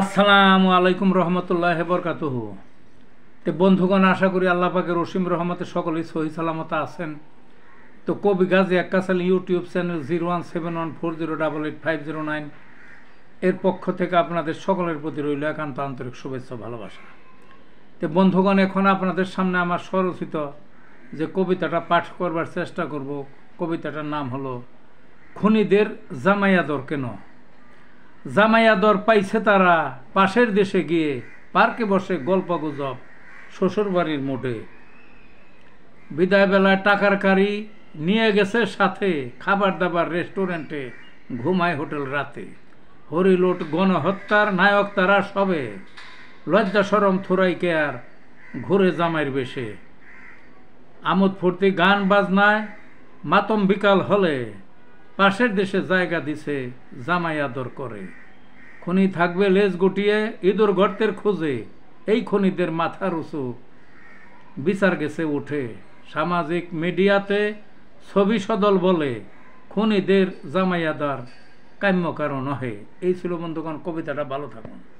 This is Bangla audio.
আসসালামু আলাইকুম রহমতুল্লাহ বরকাত তো বন্ধুগণ আশা করি আল্লাহ পাকের রসিম রহমতে সকলেই সহি সালামত আছেন তো কবি Gazi Akkasal YouTube channel zero one seven one four zero double eight five zero nine এর পক্ষ থেকে আপনাদের সকলের প্রতি রইল একান্ত আন্তরিক শুভেচ্ছা ভালোবাসা তো বন্ধুগণ এখন আপনাদের সামনে আমার স্বরচিত যে কবিতাটা পাঠ করবার চেষ্টা করব কবিতাটার নাম হলো খুনিদের জামাইয়া দর কেন দর পাইছে তারা পাশের দেশে গিয়ে পার্কে বসে গল্প গুজব শ্বশুরবাড়ির মোটে বিদায়বেলায় টাকার কারি নিয়ে গেছে সাথে খাবার দাবার রেস্টুরেন্টে ঘুমায় হোটেল রাতে হরিলোট গণহত্যার নায়ক তারা সবে লজ্জা সরম থুরাই কেয়ার ঘুরে জামাইয়ের বেশে আমোদ ফুর্তি গান বাজনায় মাতম বিকাল হলে পাশের দেশে জায়গা দিছে জামাই আদর করে খনি থাকবে লেজ গুটিয়ে ইঁদুর গর্তের খুঁজে এই খনিদের মাথার উঁচু বিচার গেছে উঠে সামাজিক মিডিয়াতে ছবি সদল বলে খনিদের জামাইয়াদার কাম্য কারণ হয় এই ছিল বন্ধুগণ কবিতাটা ভালো থাকুন